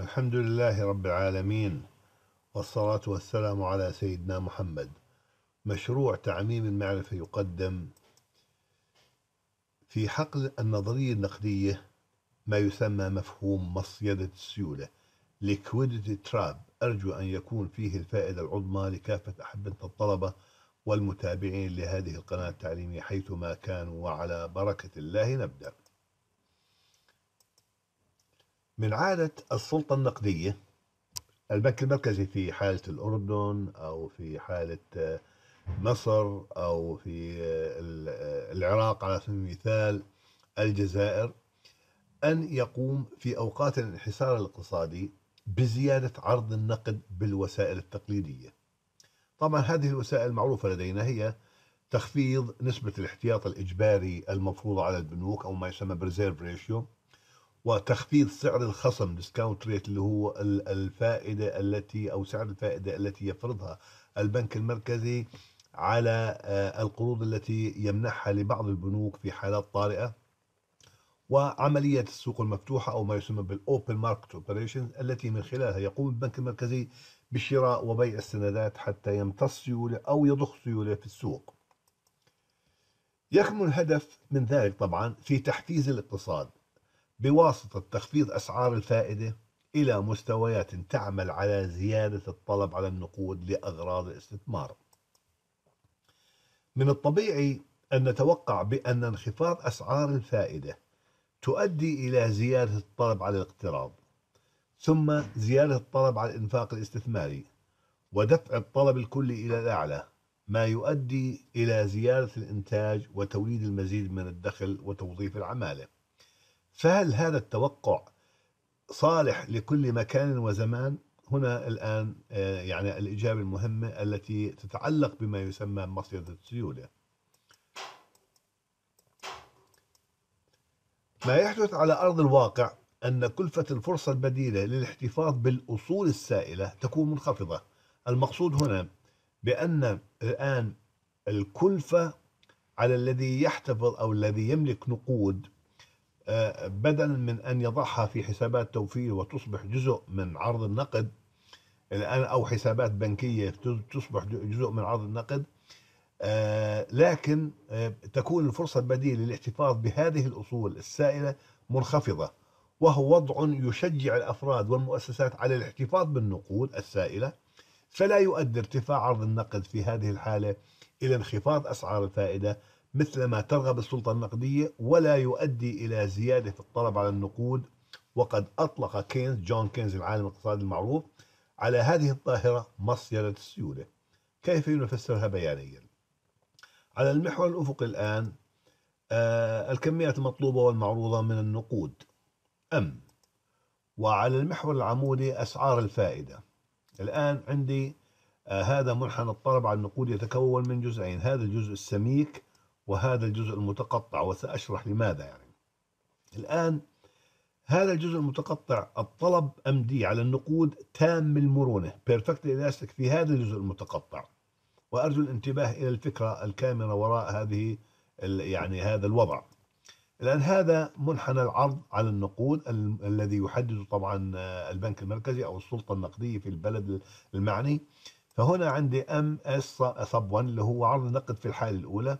الحمد لله رب العالمين والصلاة والسلام على سيدنا محمد مشروع تعميم المعرفة يقدم في حقل النظرية النقدية ما يسمى مفهوم مصيدة السيولة liquidity trap أرجو أن يكون فيه الفائدة العظمى لكافة أحبة الطلبة والمتابعين لهذه القناة التعليمية حيثما كانوا وعلى بركة الله نبدأ من عادة السلطة النقدية البنك المركزي في حالة الأردن أو في حالة آه، مصر أو في آه، آه، العراق على سبيل المثال الجزائر أن يقوم في أوقات الانحسار الاقتصادي بزيادة عرض النقد بالوسائل التقليدية طبعا هذه الوسائل معروفة لدينا هي تخفيض نسبة الاحتياط الإجباري المفروض على البنوك أو ما يسمى بريزيرف ريشيو وتخفيض سعر الخصم ديسكاونت ريت اللي هو الفائده التي او سعر الفائده التي يفرضها البنك المركزي على آه، القروض التي يمنحها لبعض البنوك في حالات طارئه وعمليه السوق المفتوحه او ما يسمى بالاوبن ماركت أوبريشن التي من خلالها يقوم البنك المركزي بشراء وبيع السندات حتى يمتص سيوله او يضخ سيوله في السوق. يكمن الهدف من ذلك طبعا في تحفيز الاقتصاد بواسطة تخفيض أسعار الفائدة إلى مستويات تعمل على زيادة الطلب على النقود لأغراض الاستثمار. من الطبيعي أن نتوقع بأن انخفاض أسعار الفائدة تؤدي إلى زيادة الطلب على الاقتراض، ثم زيادة الطلب على الإنفاق الاستثماري، ودفع الطلب الكلي إلى الأعلى، ما يؤدي إلى زيادة الإنتاج وتوليد المزيد من الدخل وتوظيف العمالة. فهل هذا التوقع صالح لكل مكان وزمان هنا الآن آه، يعني الإجابة المهمة التي تتعلق بما يسمى مصيدة السيولة ما يحدث على أرض الواقع أن كلفة الفرصة البديلة للاحتفاظ بالأصول السائلة تكون منخفضة المقصود هنا بأن الآن الكلفة على الذي يحتفظ أو الذي يملك نقود بدلا من أن يضعها في حسابات توفير وتصبح جزء من عرض النقد الآن أو حسابات بنكية تصبح جزء من عرض النقد آه، لكن آه، تكون الفرصة البديلة للاحتفاظ بهذه الأصول السائلة منخفضة وهو وضع يشجع الأفراد والمؤسسات على الاحتفاظ بالنقود السائلة فلا يؤدي ارتفاع عرض النقد في هذه الحالة إلى انخفاض أسعار الفائدة مثل ما ترغب السلطة النقدية ولا يؤدي إلى زيادة في الطلب على النقود وقد أطلق كينز جون كينز العالم الاقتصادي المعروف على هذه الظاهرة مصيدة السيولة كيف نفسرها بيانيا على المحور الأفقي الآن آه الكميات المطلوبة والمعروضة من النقود أم وعلى المحور العمودي أسعار الفائدة الآن عندي آه هذا منحنى الطلب على النقود يتكون من جزئين هذا الجزء السميك وهذا الجزء المتقطع وسأشرح لماذا يعني الآن هذا الجزء المتقطع الطلب ام دي على النقود تام المرونة بيرفكت إلاستيك في هذا الجزء المتقطع وأرجو الانتباه إلى الفكرة الكامنة وراء هذه يعني هذا الوضع الآن هذا منحنى العرض على النقود ال الذي يحدده طبعا البنك المركزي أو السلطة النقدية في البلد المعني فهنا عندي ام اس صب 1 اللي هو عرض النقد في الحالة الأولى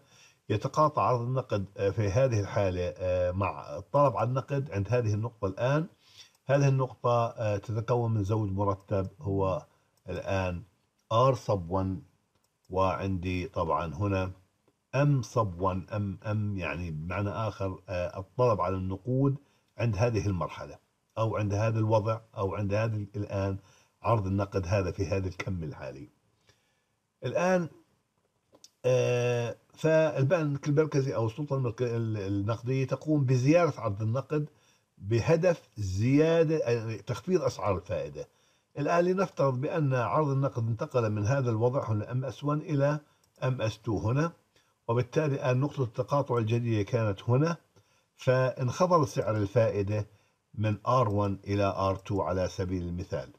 يتقاطع عرض النقد آه، في هذه الحالة آه، مع الطلب على النقد عند هذه النقطة الآن هذه النقطة آه، تتكون من زوج مرتب هو الآن R sub 1 وعندي طبعا هنا M sub 1 M M يعني بمعنى آخر الطلب على النقود عند هذه المرحلة أو عند هذا الوضع أو عند هذا الآن عرض النقد هذا في هذا الكم الحالي الآن آه فالبنك المركزي أو السلطة النقدية تقوم بزيارة عرض النقد بهدف زيادة يعني تخفيض أسعار الفائدة الآن لنفترض بأن عرض النقد انتقل من هذا الوضع هنا أم أس 1 إلى أم أس 2 هنا وبالتالي الآن نقطة التقاطع الجديدة كانت هنا فانخفض سعر الفائدة من ار 1 إلى ار 2 على سبيل المثال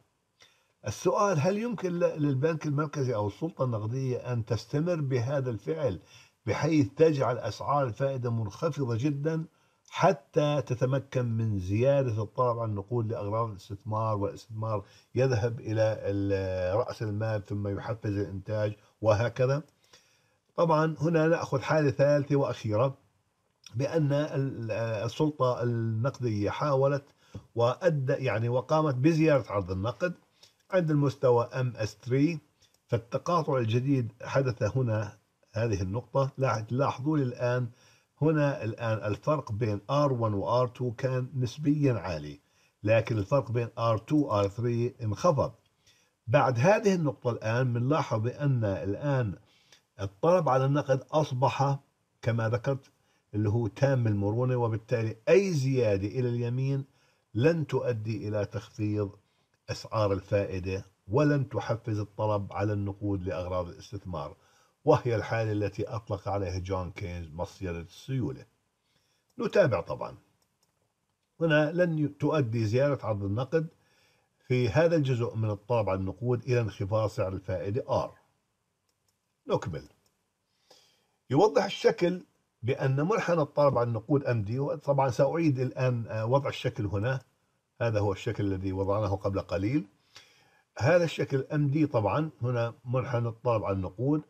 السؤال هل يمكن للبنك المركزي أو السلطة النقدية أن تستمر بهذا الفعل بحيث تجعل أسعار الفائدة منخفضة جدا حتى تتمكن من زيادة الطلب على النقود لأغراض الاستثمار والاستثمار يذهب إلى رأس المال ثم يحفز الإنتاج وهكذا طبعا هنا نأخذ حالة ثالثة وأخيرة بأن السلطة النقدية حاولت وأدى يعني وقامت بزيارة عرض النقد عند المستوى MS3 فالتقاطع الجديد حدث هنا هذه النقطة لي الآن هنا الآن الفرق بين R1 و R2 كان نسبيا عالي لكن الفرق بين R2 و R3 انخفض بعد هذه النقطة الآن بنلاحظ بأن الآن الطلب على النقد أصبح كما ذكرت اللي هو تام المرونة وبالتالي أي زيادة إلى اليمين لن تؤدي إلى تخفيض أسعار الفائدة ولن تحفز الطلب على النقود لأغراض الاستثمار وهي الحالة التي أطلق عليها جون كينز مصيدة السيولة نتابع طبعا هنا لن تؤدي زيادة عرض النقد في هذا الجزء من الطابع النقود إلى انخفاض سعر الفائدة R نكمل يوضح الشكل بأن منحنى الطابع النقود MD طبعا سأعيد الآن آه، وضع الشكل هنا هذا هو الشكل الذي وضعناه قبل قليل هذا الشكل MD طبعا هنا منحنى الطابع النقود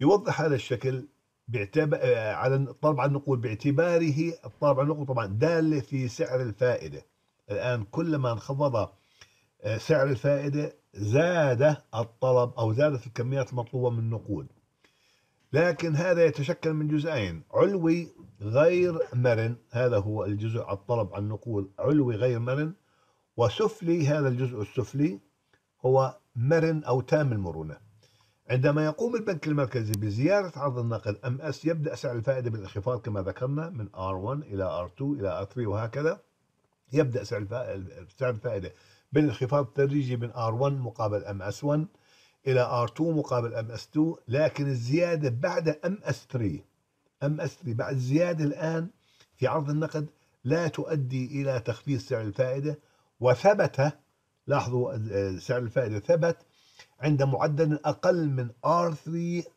يوضح هذا الشكل باعتبار آه، على طلب على النقود باعتباره الطلب على النقود طبعا دال في سعر الفائده الان كلما انخفض آه، سعر الفائده زاد الطلب او زادت الكميات المطلوبه من النقود لكن هذا يتشكل من جزئين علوي غير مرن هذا هو الجزء الطلب على النقود علوي غير مرن وسفلي هذا الجزء السفلي هو مرن او تام المرونه عندما يقوم البنك المركزي بزيارة عرض النقد ام اس يبدأ سعر الفائدة بالانخفاض كما ذكرنا من R1 إلى R2 إلى R3 وهكذا يبدأ سعر الفائدة بالانخفاض التدريجي من R1 مقابل ام اس 1 إلى R2 مقابل ام اس 2 لكن الزيادة بعد أم أس 3 أم أس 3 بعد الزيادة الآن في عرض النقد لا تؤدي إلى تخفيض سعر الفائدة وثبت لاحظوا سعر الفائدة ثبت عند معدل أقل من R3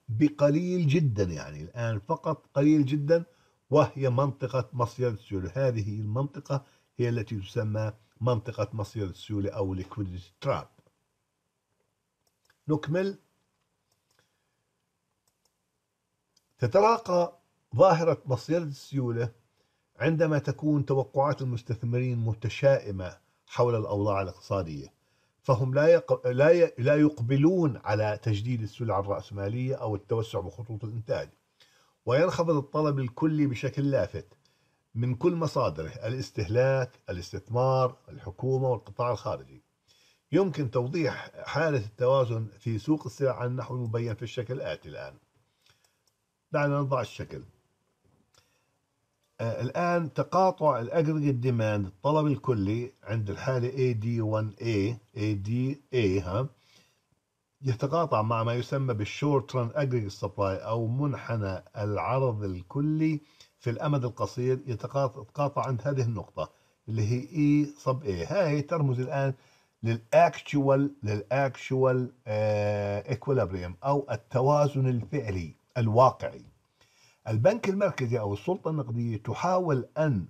بقليل جدا يعني الآن فقط قليل جدا وهي منطقة مصير السيولة هذه المنطقة هي التي تسمى منطقة مصير السيولة أو liquidity trap نكمل تتلاقى ظاهرة مصير السيولة عندما تكون توقعات المستثمرين متشائمة حول الأوضاع الاقتصادية فهم لا يق... لا ي... لا يقبلون على تجديد السلع الرأسمالية أو التوسع بخطوط الإنتاج وينخفض الطلب الكلي بشكل لافت من كل مصادره الاستهلاك الاستثمار الحكومة والقطاع الخارجي يمكن توضيح حالة التوازن في سوق السلع على النحو المبين في الشكل الآتي الآن دعنا نضع الشكل آه، الآن تقاطع الأجريجيت ديماند الطلب الكلي عند الحالة AD1A ADA ها يتقاطع مع ما يسمى بالشورت ران أجريجيت سبلاي أو منحنى العرض الكلي في الأمد القصير يتقاطع عند هذه النقطة اللي هي E sub A هاي ترمز الآن للأكشوال للأكشوال إيكوليبريم أو التوازن الفعلي الواقعي البنك المركزي أو السلطة النقدية تحاول أن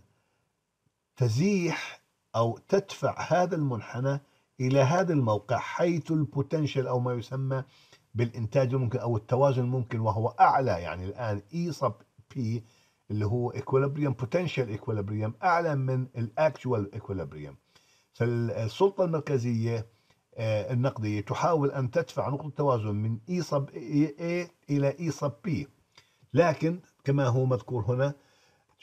تزيح أو تدفع هذا المنحنى إلى هذا الموقع حيث البوتنشل أو ما يسمى بالإنتاج الممكن أو التوازن الممكن وهو أعلى يعني الآن إي صب بي اللي هو إكوليبريم بوتنشال إكوليبريم أعلى من الأكتوال إكوليبريم فالسلطة المركزية آه، النقدية تحاول أن تدفع نقطة توازن من إي صب A إلى إي صب بي لكن كما هو مذكور هنا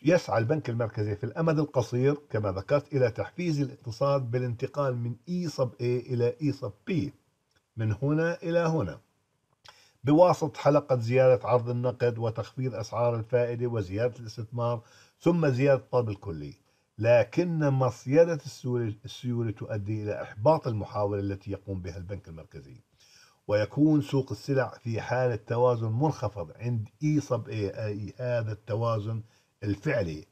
يسعى البنك المركزي في الأمد القصير كما ذكرت إلى تحفيز الاقتصاد بالانتقال من اي صب اي إلى اي صب بي من هنا إلى هنا بواسطة حلقة زيادة عرض النقد وتخفيض أسعار الفائدة وزيادة الاستثمار ثم زيادة الطلب الكلي لكن مصيدة السيولة تؤدي إلى إحباط المحاولة التي يقوم بها البنك المركزي ويكون سوق السلع في حالة توازن منخفض عند إي صب إيه أي هذا التوازن الفعلي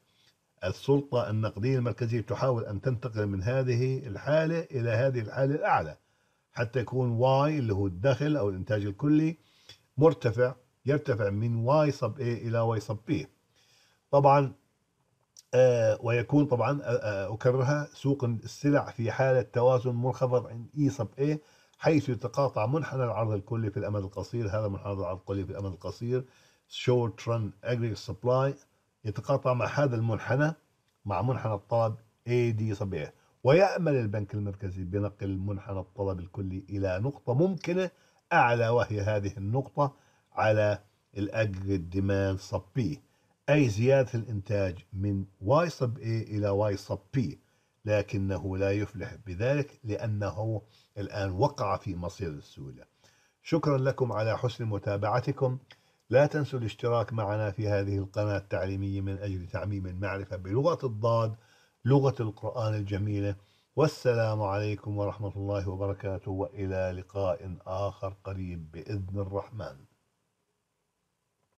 السلطة النقدية المركزية تحاول أن تنتقل من هذه الحالة إلى هذه الحالة الأعلى حتى يكون واي اللي هو الدخل أو الإنتاج الكلي مرتفع يرتفع من واي صب إيه إلى واي صب بي طبعا آه ويكون طبعا آه, آه، أكررها سوق السلع في حالة توازن منخفض عند إي صب إيه حيث يتقاطع منحنى العرض الكلي في الأمد القصير هذا منحنى العرض الكلي في الأمد القصير short run aggregate supply يتقاطع مع هذا المنحنى مع منحنى الطلب AD صبيعه ويأمل البنك المركزي بنقل منحنى الطلب الكلي إلى نقطة ممكنة أعلى وهي هذه النقطة على الاجريد ديماند سب بي أي زيادة الإنتاج من Y سب A إلى Y سب بي لكنه لا يفلح بذلك لأنه الآن وقع في مصير السهولة شكرا لكم على حسن متابعتكم لا تنسوا الاشتراك معنا في هذه القناة التعليمية من أجل تعميم المعرفة بلغة الضاد لغة القرآن الجميلة والسلام عليكم ورحمة الله وبركاته وإلى لقاء آخر قريب بإذن الرحمن